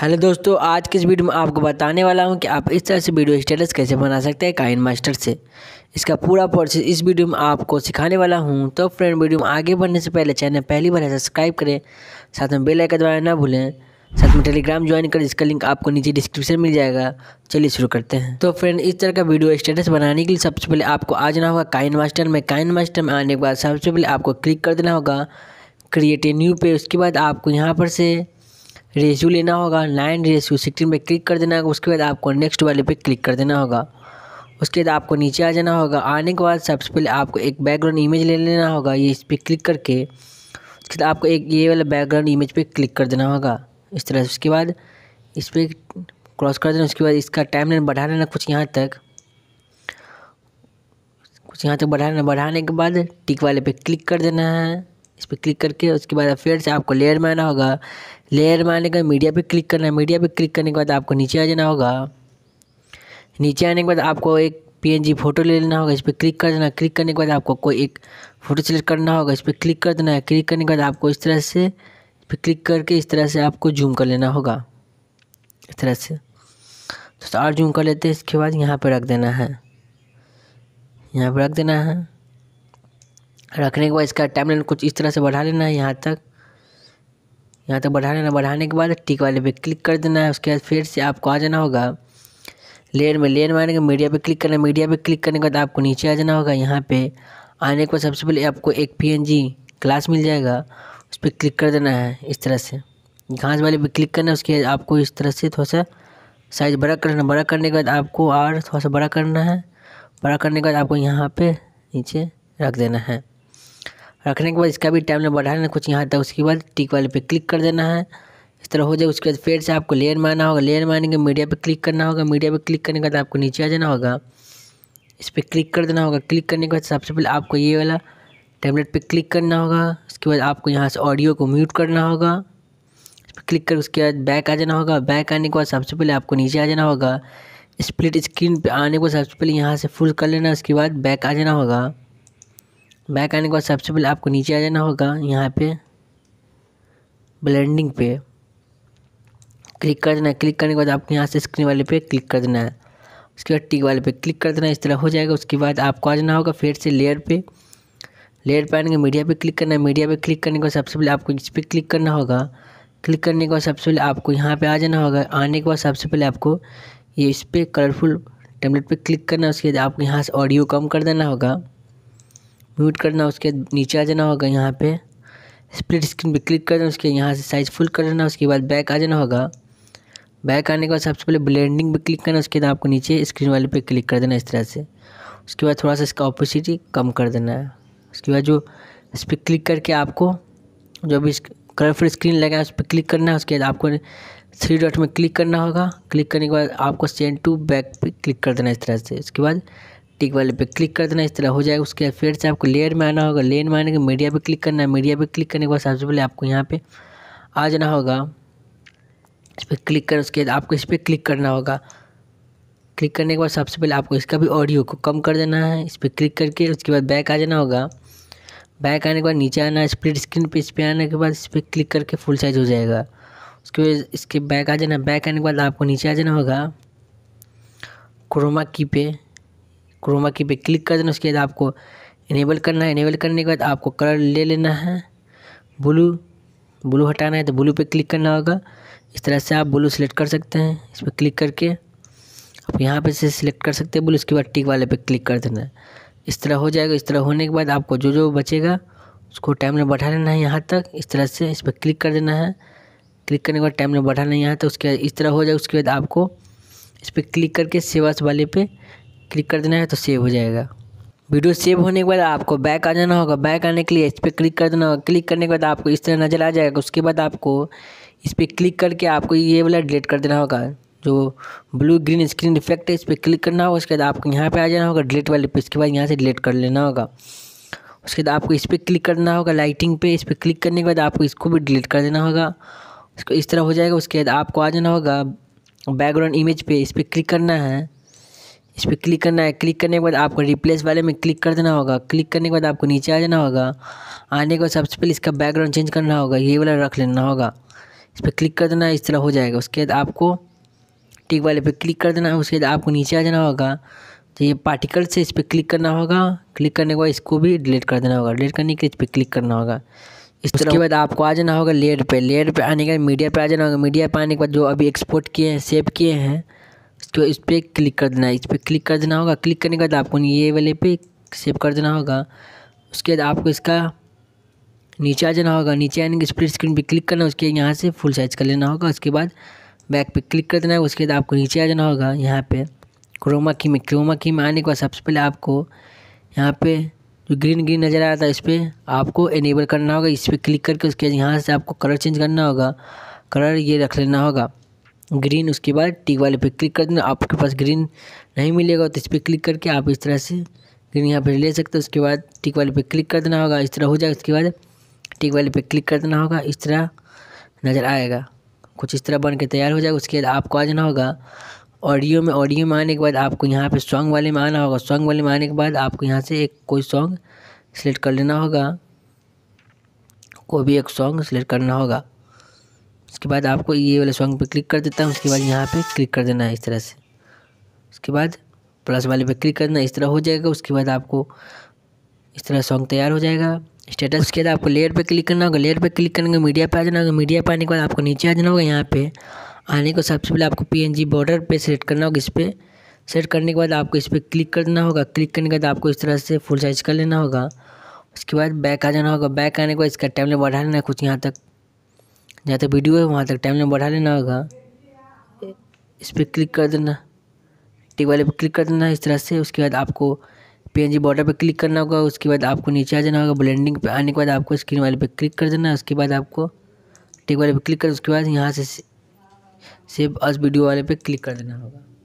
hello दोस्तों आज के इस वीडियो में आपको बताने वाला हूं कि आप इस तरह से वीडियो स्टेटस कैसे बना सकते हैं काइन मास्टर से इसका पूरा प्रोसेस इस वीडियो में आपको सिखाने वाला हूं तो फ्रेंड वीडियो में आगे बढ़ने से पहले चैनल पहली बार सब्सक्राइब करें साथ में बेल आइकन दबाना ना भूलें साथ में टेलीग्राम ज्वाइन करें इसका लिंक आपको नीचे डिस्क्रिप्शन मिल जाएगा चलिए शुरू करते हैं तो फ्रेंड इस तरह का वीडियो स्टेटस बनाने के लिए सबसे पहले आपको आ जाना होगा काइन मास्टर में काइन मास्टर में आने के बाद सबसे पहले आपको क्लिक कर देना होगा क्रिएट ए न्यू पे उसके बाद आपको यहाँ पर से रेज्यू लेना होगा लाइन रेज्यू सिक्सटीन पर क्लिक कर देना होगा उसके बाद आपको नेक्स्ट वाले पे क्लिक कर देना होगा उसके बाद आपको नीचे आ जाना होगा आने के बाद सबसे पहले आपको एक बैकग्राउंड इमेज ले लेना होगा ये इस पर क्लिक करके उसके बाद आपको एक ये वाला बैकग्राउंड इमेज पे क्लिक कर देना होगा इस तरह से उसके बाद इस पर क्रॉस कर देना उसके बाद इसका टाइम लाइन बढ़ा लेना कुछ यहाँ तक कुछ यहाँ तक बढ़ा लेना बढ़ाने के बाद टिक वाले पर क्लिक कर देना है इस पर क्लिक करके उसके बाद फिर से आपको लेयर में आना होगा लेयर में आने के बाद मीडिया पे क्लिक करना है मीडिया पे क्लिक करने के बाद आपको नीचे आ जाना होगा नीचे आने के बाद आपको एक पी फोटो ले लेना होगा इस पर क्लिक कर देना क्लिक करने के बाद आपको कोई एक फ़ोटो सेलेक्ट करना होगा इस पर क्लिक कर देना है क्लिक करने के बाद आपको इस तरह से इस पर क्लिक करके इस तरह से आपको जूम कर लेना होगा इस तरह से तो और जूम कर लेते हैं इसके बाद यहाँ पर रख देना है यहाँ पर रख देना है रखने के बाद इसका टाइम लेना कुछ इस तरह से बढ़ा लेना है यहाँ तक यहाँ तक बढ़ा लेना बढ़ाने के बाद टिक वाले पे क्लिक कर देना है उसके बाद फिर से आपको आ जाना होगा लेयर में लेयर में आने के मीडिया पे क्लिक करना है मीडिया पे क्लिक करने के बाद आपको नीचे आ जाना होगा यहाँ पे आने के बाद सबसे पहले आपको एक पी क्लास मिल जाएगा उस पर क्लिक कर देना है इस तरह से घास वाले पे क्लिक करना है उसके बाद आपको इस तरह से थोड़ा सा साइज़ बड़ा करना बड़ा करने के बाद आपको और थोड़ा सा बड़ा करना है बड़ा करने के बाद आपको यहाँ पर नीचे रख देना है रखने के बाद इसका भी टाइम बढ़ा लेना कुछ यहाँ तक उसके बाद टिक वाले पे क्लिक कर देना है इस तरह हो जाए उसके बाद फिर से आपको लेयर मारना होगा लेयर मारने के मीडिया पे क्लिक करना होगा मीडिया पे क्लिक करने के बाद आपको नीचे आ जाना होगा इस पर क्लिक कर देना होगा क्लिक करने के बाद सबसे पहले आपको ये वाला टैबलेट पर क्लिक करना होगा उसके बाद आपको यहाँ से ऑडियो को म्यूट करना होगा इस पर क्लिक कर उसके बाद बैक आ जाना होगा बैक आने के बाद सबसे पहले आपको नीचे आ जाना होगा स्प्लिट स्क्रीन पे आने को सबसे पहले यहाँ से फुल कर लेना उसके बाद बैक आ जाना होगा बैक आने के बाद सबसे पहले आपको नीचे आ जाना होगा यहाँ पे ब्लेंडिंग पे क्लिक कर देना है क्लिक करने के बाद आपको यहाँ से स्क्रीन वाले पे क्लिक कर देना है उसके बाद टिक वाले पे क्लिक कर देना है इस तरह हो जाएगा उसके बाद आपको आ जाना होगा फिर से लेयर पे लेयर पे आने के मीडिया पे क्लिक करना है मीडिया पे क्लिक करने के बाद सबसे पहले आपको इस पर क्लिक करना होगा क्लिक करने के बाद सबसे पहले आपको यहाँ पर आ जाना होगा आने के बाद सबसे पहले आपको ये इस पर कलरफुल टेबलेट पर क्लिक करना है उसके बाद आपको यहाँ से ऑडियो कम कर देना होगा म्यूट करना उसके नीचे आ जाना होगा यहाँ पे स्प्लिट स्क्रीन पे क्लिक कर देना उसके यहाँ से साइज फुल कर देना उसके बाद बैक आ जाना होगा बैक आने के बाद सबसे पहले ब्लेंडिंग पे क्लिक करना उसके बाद आपको नीचे स्क्रीन वाले पे क्लिक कर देना इस तरह से उसके बाद थोड़ा सा इसका ऑपोसिटी कम कर देना है उसके बाद जो इस पर क्लिक करके आपको जो भी कलरफुल स्क्रीन लगा है उस पर क्लिक करना है उसके बाद आपको थ्री डॉट में क्लिक करना होगा क्लिक करने के बाद आपको सेंड टू बैक पे क्लिक कर देना इस तरह से उसके बाद टिक वाले पे क्लिक कर देना इस तरह हो जाएगा उसके बाद फिर से आपको लेयर में आना होगा लेयर में आने के मीडिया पे क्लिक करना है मीडिया पे क्लिक करने के बाद सबसे पहले आपको यहाँ पे आ जाना होगा इस पर क्लिक कर उसके बाद आपको इस पर क्लिक करना होगा क्लिक करने के बाद सबसे पहले आपको इसका भी ऑडियो को कम कर देना है इस पर क्लिक करके उसके बाद बैक आ जाना होगा बैक आने के बाद नीचे आना स्प्लिट स्क्रीन पर इस पर आने के बाद इस पर क्लिक करके फुल साइज़ हो जाएगा उसके बाद इसके बैक आ जाना बैक आने के बाद आपको नीचे आ जाना होगा क्रोमा की पे क्रोमा की पे क्लिक कर देना उसके बाद आपको इनेबल करना है इनेबल करने के बाद आपको कलर ले लेना है ब्लू ब्लू हटाना है तो ब्लू पे क्लिक करना होगा इस तरह से आप ब्लू सिलेक्ट कर सकते हैं इस पर क्लिक करके आप यहाँ पे से सिलेक्ट कर सकते हैं ब्लू उसके बाद टिक वाले पे क्लिक कर देना है इस तरह हो जाएगा इस तरह होने के बाद आपको जो जो बचेगा उसको टाइम में बढ़ा लेना है यहाँ तक इस तरह से इस पर क्लिक कर देना है क्लिक करने के बाद टाइम में बढ़ाना यहाँ तक उसके बाद इस तरह हो जाएगा उसके बाद आपको इस पर क्लिक करके सेवास वाले पे क्लिक कर देना है तो सेव हो जाएगा वीडियो सेव होने के बाद आपको बैक आ जाना होगा बैक आने के लिए इस पर क्लिक कर देना होगा क्लिक करने के बाद आपको इस तरह नज़र आ जाएगा उसके बाद आपको इस पर क्लिक करके आपको ये वाला डिलीट कर देना होगा जो ब्लू ग्रीन स्क्रीन इफेक्ट है इस पर क्लिक करना होगा उसके बाद आपको यहाँ पर आ जाना होगा डिलीट वाले पे इसके बाद यहाँ से डिलीट कर लेना होगा उसके बाद आपको इस पर क्लिक करना होगा लाइटिंग पे इस पर क्लिक करने के बाद आपको इसको भी डिलीट कर देना होगा इसको इस तरह हो जाएगा उसके बाद आपको आ जाना होगा बैकग्राउंड इमेज पे इस पर क्लिक करना है इस पर क्लिक करना है क्लिक करने के बाद आपको रिप्लेस वाले में क्लिक कर देना होगा क्लिक करने के बाद आपको नीचे आ जाना होगा आने के बाद सबसे पहले इसका बैकग्राउंड चेंज करना होगा ये वाला रख लेना होगा इस पर क्लिक कर देना है इस तरह हो जाएगा उसके बाद आपको टिक वाले पे क्लिक कर देना है उसके बाद आपको नीचे आ जाना होगा तो ये पार्टिकल से इस पर क्लिक करना होगा क्लिक करने के बाद इसको भी डिलीट कर देना होगा डिलीट करने के लिए इस पर क्लिक करना होगा इस तरह के बाद आपको आ जाना होगा लेयर पे लेयर पे आने के बाद मीडिया पे आ जाना होगा मीडिया पे आने के बाद जो अभी एक्सपोर्ट किए हैं सेव किए हैं तो इस पर क्लिक कर देना है इस पर क्लिक कर देना होगा क्लिक करने के बाद आपको ये वाले पे सेव कर देना होगा उसके बाद आपको इसका नीचे आ जाना होगा नीचे आने के स्प्लिट स्क्रीन पे क्लिक करना उसके यहाँ से फुल साइज कर लेना होगा उसके बाद बैक पे क्लिक कर देना है उसके बाद आपको नीचे आ जाना होगा यहाँ पे क्रोमा की में क्रोमा की में आने के बाद सबसे पहले आपको यहाँ पे जो ग्रीन ग्रीन नज़र आ रहा था इस पर आपको एनेबल करना होगा इस पर क्लिक करके उसके बाद यहाँ से आपको कलर चेंज करना होगा कलर ये रख लेना होगा ग्रीन उसके बाद टिक वाले पे क्लिक कर देना आपके पास ग्रीन नहीं मिलेगा तो इस पर क्लिक करके आप इस तरह से ग्रीन यहाँ पर ले सकते हो उसके बाद टिक वाले पे क्लिक कर देना होगा इस तरह हो जाएगा उसके बाद टिक वाले पे क्लिक कर देना होगा इस तरह नज़र आएगा कुछ इस तरह बन के तैयार हो जाएगा उसके बाद आपको आ जाना होगा ऑडियो में ऑडियो में आने के बाद आपको यहाँ पर सॉन्ग वाले में आना होगा सॉन्ग वाले में आने के बाद आपको यहाँ से एक कोई सॉन्ग सेलेक्ट कर लेना होगा कोई भी एक सॉन्ग सेलेक्ट करना होगा उसके बाद आपको ये वाले सॉन्ग पे क्लिक कर देता हूँ उसके बाद यहाँ पे क्लिक कर देना है इस तरह से उसके बाद प्लस वाले पे क्लिक करना इस तरह हो जाएगा उसके बाद आपको इस तरह सॉन्ग तैयार हो जाएगा स्टेटस उसके बाद आपको लेयर पे क्लिक करना होगा लेयर पे क्लिक करने के मीडिया पे आ जाना होगा मीडिया पे आने के बाद आपको नीचे आ जाना होगा यहाँ पे आने को सबसे पहले आपको जी बॉर्डर पे सेलेक्ट करना होगा इस पर सेट करने के बाद आपको इस पर क्लिक करना होगा क्लिक करने के बाद आपको इस तरह से फुल साइज कर लेना होगा उसके बाद बैक आ जाना होगा बैक आने के बाद इसका टाइम बढ़ा लेना है कुछ यहाँ तक जहाँ तक वीडियो है वहाँ तक टाइम लाइन बढ़ा लेना होगा इस पर क्लिक कर देना टिक वाले पर क्लिक कर देना इस तरह से उसके बाद आपको जी बॉर्डर पर क्लिक करना होगा उसके बाद आपको नीचे आ जाना होगा ब्लेंडिंग पे आने के बाद आपको स्क्रीन वाले पर क्लिक कर देना उसके बाद आपको टिक वाले पर क्लिक कर उसके बाद यहाँ से सेव अस वीडियो वाले पर क्लिक कर देना होगा